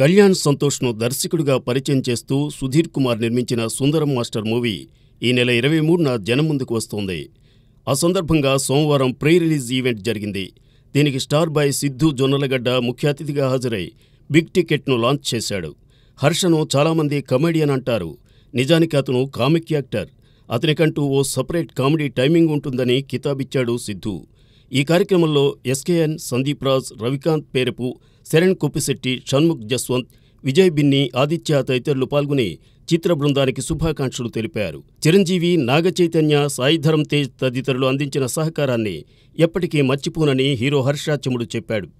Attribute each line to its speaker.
Speaker 1: కళ్యాణ్ సంతోష్ను దర్శకుడిగా పరిచయం చేస్తూ సుధీర్ కుమార్ నిర్మించిన సుందరం మాస్టర్ మూవీ ఈ నెల ఇరవై మూడున జనం ముందుకు వస్తోంది ఆ సందర్భంగా సోమవారం ప్రీ రిలీజ్ ఈవెంట్ జరిగింది దీనికి స్టార్ బాయ్ సిద్ధు జొన్నలగడ్డ ముఖ్య అతిథిగా హాజరై బిగ్ టికెట్ను లాంచ్ చేశాడు హర్షను చాలామంది కమెడియన్ అంటారు నిజానికి అతను కామిక్ యాక్టర్ అతనికంటూ ఓ సపరేట్ కామెడీ టైమింగ్ ఉంటుందని కితాబిచ్చాడు సిద్ధు ఈ కార్యక్రమంలో ఎస్కేఎన్ సందీప్ రాజ్ రవికాంత్ పేరపు శరణ్ కొప్పిశెట్టి షణ్ముఖ్ జస్వంత్ విజయ్ బిన్ని ఆదిత్య తదితరులు పాల్గొని చిత్ర బృందానికి శుభాకాంక్షలు తెలిపారు చిరంజీవి నాగ చైతన్య సాయిధరం తేజ్ తదితరులు అందించిన సహకారాన్ని ఎప్పటికీ మర్చిపోనని హీరో హర్షాచముడు చెప్పాడు